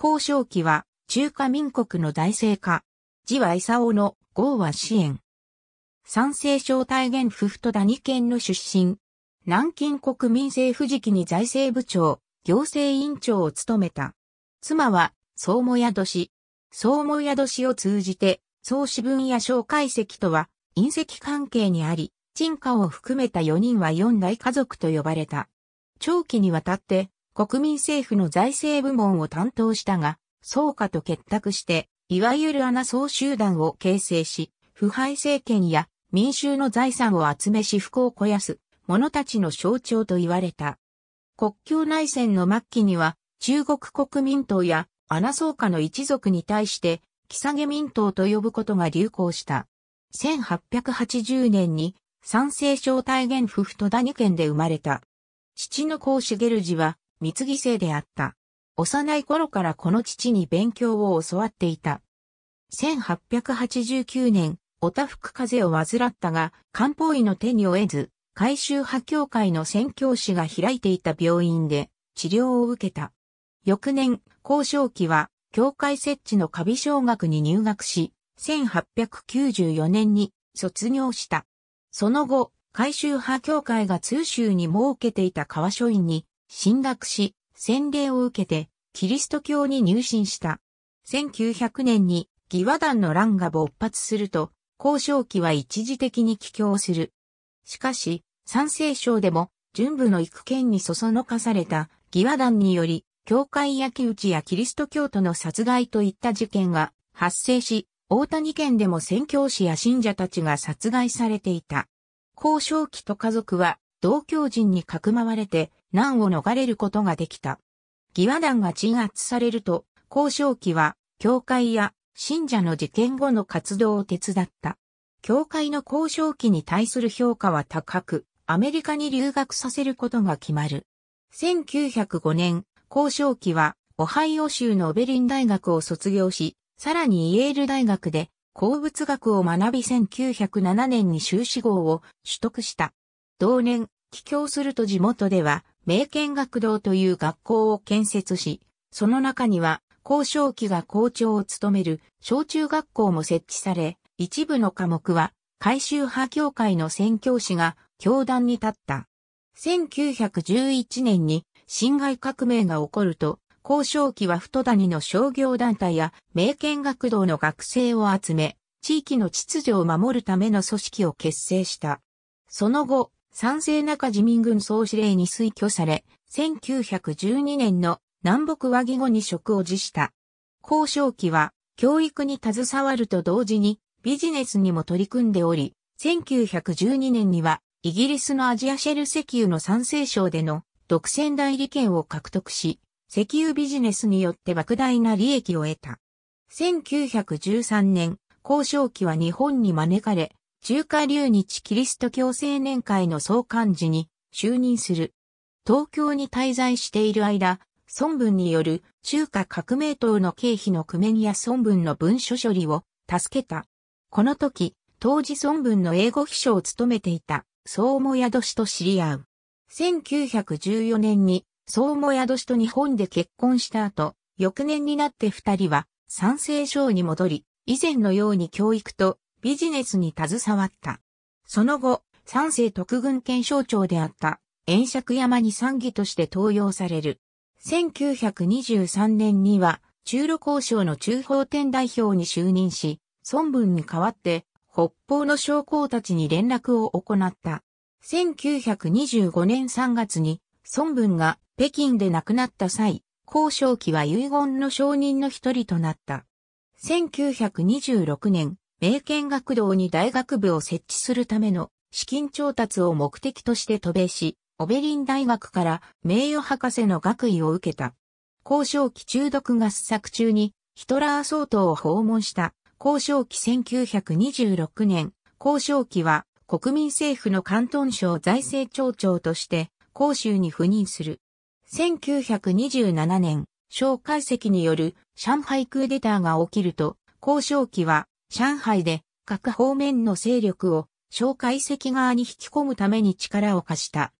交渉期は中華民国の大政化。字は勲の豪は支援。賛成省大元夫婦と谷県の出身。南京国民政府時期に財政部長、行政委員長を務めた。妻は、総母宿氏。総母宿氏を通じて、総支分や小解析とは、隕石関係にあり、陳家を含めた4人は4大家族と呼ばれた。長期にわたって、国民政府の財政部門を担当したが、総価と結託して、いわゆる穴総集団を形成し、腐敗政権や民衆の財産を集め私腹を肥やす者たちの象徴と言われた。国境内戦の末期には、中国国民党や穴総価の一族に対して、木下民党と呼ぶことが流行した。1880年に、賛成省大元夫婦と谷県で生まれた。父の孔茂氏は、三木生であった。幼い頃からこの父に勉強を教わっていた。1889年、おたふく風邪を患ったが、漢方医の手に負えず、改修派協会の宣教師が開いていた病院で治療を受けた。翌年、交渉期は、教会設置のカ小学に入学し、1894年に卒業した。その後、改修派協会が通州に設けていた川書院に進学し、洗礼を受けて、キリスト教に入信した。1900年に、義和団の乱が勃発すると、交渉期は一時的に帰郷する。しかし、三聖省でも、準部の育権にそそのかされた義和団により、教会焼き討ちやキリスト教徒の殺害といった事件が発生し、大谷県でも宣教師や信者たちが殺害されていた。交渉期と家族は同教人にかくまわれて難を逃れることができた。義和団が鎮圧されると、交渉期は、教会や信者の事件後の活動を手伝った。教会の交渉期に対する評価は高く、アメリカに留学させることが決まる。1905年、交渉期は、オハイオ州のオベリン大学を卒業し、さらにイエール大学で鉱物学を学び1907年に修士号を取得した。同年、帰郷すると地元では、名剣学堂という学校を建設し、その中には、校渉期が校長を務める小中学校も設置され、一部の科目は、改修派協会の宣教師が教団に立った。1911年に侵害革命が起こると、交渉期は太谷の商業団体や名剣学堂の学生を集め、地域の秩序を守るための組織を結成した。その後、賛成中自民軍総司令に推挙され、1912年の南北和議後に職を辞した。交渉期は教育に携わると同時にビジネスにも取り組んでおり、1912年にはイギリスのアジアシェル石油の賛成省での独占代理権を獲得し、石油ビジネスによって莫大な利益を得た。1913年、交渉期は日本に招かれ、中華流日キリスト教青年会の総幹事に就任する。東京に滞在している間、孫文による中華革命党の経費の工面や孫文の文書処理を助けた。この時、当時孫文の英語秘書を務めていた、総も宿氏と知り合う。1914年に、総も宿氏と日本で結婚した後、翌年になって二人は、賛成省に戻り、以前のように教育とビジネスに携わった。その後、三世特軍検証長であった遠釈山に参議として登用される。1923年には中路交渉の中法店代表に就任し、孫文に代わって北方の将校たちに連絡を行った。1925年3月に孫文が北京で亡くなった際、交渉期は遺言の承認の一人となった。1926年、名見学堂に大学部を設置するための資金調達を目的として渡米し、オベリン大学から名誉博士の学位を受けた。交渉期中毒ス作中にヒトラー総統を訪問した交渉期1926年、交渉期は国民政府の関東省財政庁長として広州に赴任する。1927年、小解析による上海クーデターが起きると、交渉期は上海で各方面の勢力を蒋介石側に引き込むために力を貸した。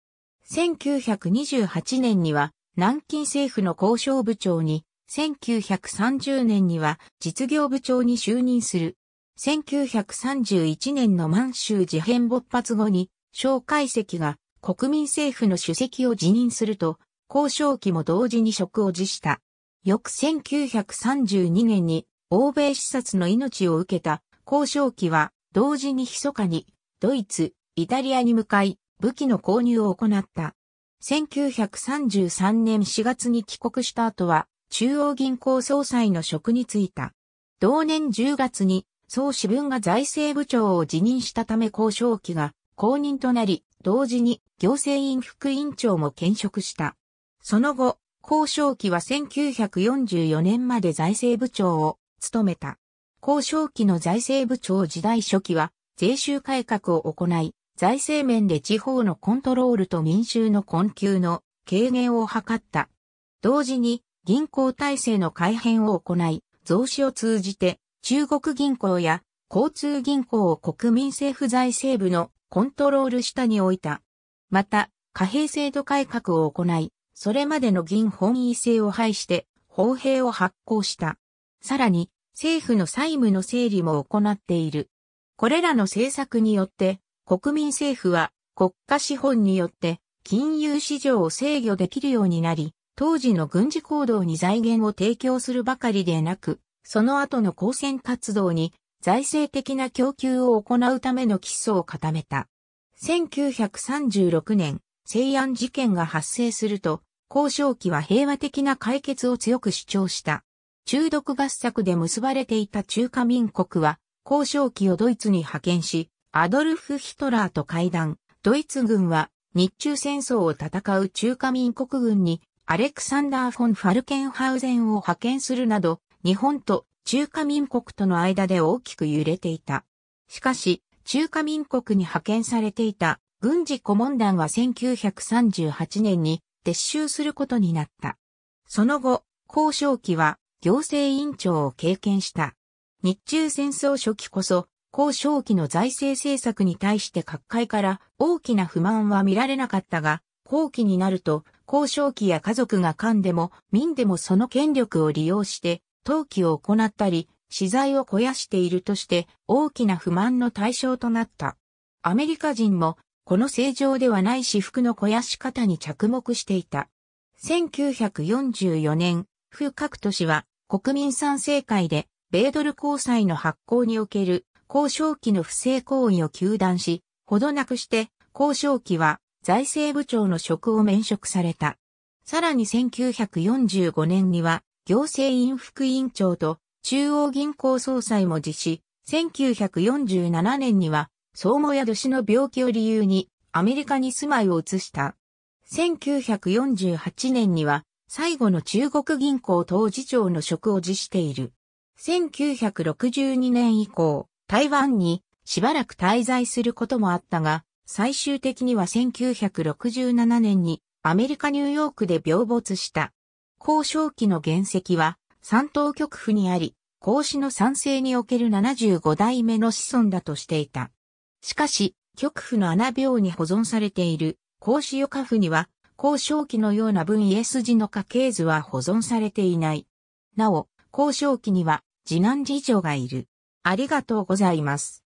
1928年には南京政府の交渉部長に、1930年には実業部長に就任する。1931年の満州事変勃発後に、蒋介石が国民政府の主席を辞任すると、交渉期も同時に職を辞した。翌1932年に欧米視察の命を受けた交渉機は同時に密かにドイツ、イタリアに向かい武器の購入を行った。1933年4月に帰国した後は中央銀行総裁の職に就いた。同年10月に総支分が財政部長を辞任したため交渉機が公認となり、同時に行政院副委員長も兼職した。その後、交渉機は1944年まで財政部長を務めた。交渉期の財政部長時代初期は、税収改革を行い、財政面で地方のコントロールと民衆の困窮の軽減を図った。同時に、銀行体制の改変を行い、増資を通じて、中国銀行や交通銀行を国民政府財政部のコントロール下に置いた。また、貨幣制度改革を行い、それまでの銀本位制を廃して、砲兵を発行した。さらに政府の債務の整理も行っている。これらの政策によって国民政府は国家資本によって金融市場を制御できるようになり、当時の軍事行動に財源を提供するばかりでなく、その後の抗戦活動に財政的な供給を行うための基礎を固めた。1936年、西安事件が発生すると、交渉期は平和的な解決を強く主張した。中毒合作で結ばれていた中華民国は、交渉機をドイツに派遣し、アドルフ・ヒトラーと会談、ドイツ軍は日中戦争を戦う中華民国軍にアレクサンダー・フォン・ファルケンハウゼンを派遣するなど、日本と中華民国との間で大きく揺れていた。しかし、中華民国に派遣されていた軍事顧問団は1938年に撤収することになった。その後、交渉機は行政委員長を経験した。日中戦争初期こそ、高正期の財政政策に対して各界から大きな不満は見られなかったが、後期になると、高正期や家族が官でも民でもその権力を利用して、登記を行ったり、資材を肥やしているとして大きな不満の対象となった。アメリカ人もこの正常ではない私服の肥やし方に着目していた。1944年、フ各都市は国民賛成会で米ドル交際の発行における交渉期の不正行為を求断し、ほどなくして交渉期は財政部長の職を免職された。さらに1945年には行政院副委員長と中央銀行総裁も辞し、1947年には相馬や年の病気を理由にアメリカに住まいを移した。1948年には最後の中国銀行当事長の職を辞している。1962年以降、台湾にしばらく滞在することもあったが、最終的には1967年にアメリカ・ニューヨークで病没した。交渉期の原石は山東局府にあり、孔子の賛成における75代目の子孫だとしていた。しかし、極府の穴病に保存されている孔子予科府には交渉記のような文家筋の家系図は保存されていない。なお、交渉記には次男次女がいる。ありがとうございます。